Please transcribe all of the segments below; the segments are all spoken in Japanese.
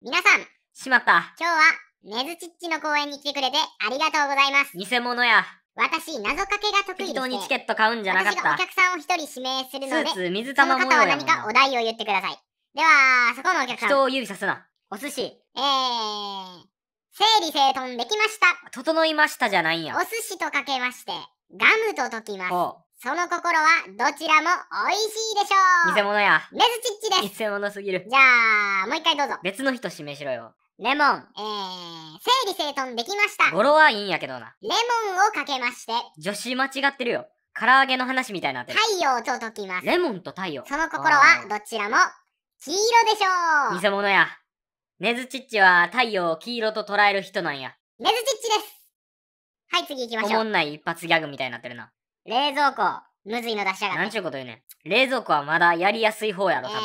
皆さん、しまった。今日は、ねずちっちの公演に来てくれてありがとうございます。偽物や。私、謎かけが得意で適当にチケット買うんじゃなかった。私がお客さんを一人指名するので、スーツ水玉その方は何かお題を言ってください。では、そこのお客さん。人を指さすな。お寿司。えー、整理整頓できました。整いましたじゃないんや。お寿司とかけまして、ガムと解きます。その心はどちらも美味しいでしょう偽物やメズチッチです偽物すぎるじゃあもう一回どうぞ別の人指名しろよレモン、えー、整理整頓できました語呂はいいんやけどなレモンをかけまして女子間違ってるよ唐揚げの話みたいになってる太陽と解きますレモンと太陽その心はどちらも黄色でしょう偽物やネズチッチは太陽を黄色と捉える人なんやネズチッチですはい次行きましょうおもんない一発ギャグみたいになってるな冷蔵庫、むずいの出しやがって。なんちゅうこと言うねん。冷蔵庫はまだやりやすい方やろ、多分。えー、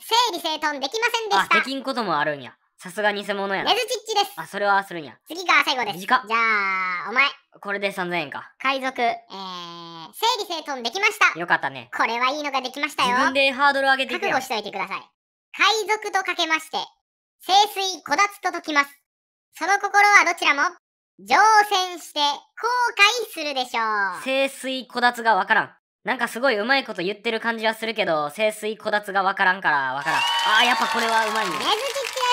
整理整頓できませんでした。あ、できんこともあるんや。さすが偽物やな。ネズチッチです。あ、それはするんや。次が最後です。短じゃあ、お前。これで3000円か。海賊。えー、整理整頓できました。よかったね。これはいいのができましたよ。自分でハードル上げてく覚悟しといてください。海賊とかけまして、清水小達と解きます。その心はどちらも乗船して後悔するでしょう。清水こだつがわからん。なんかすごいうまいこと言ってる感じはするけど、清水こだつがわからんからわからん。ああ、やっぱこれはうまいね。ねずきで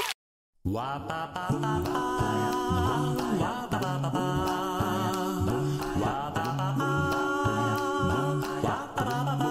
す。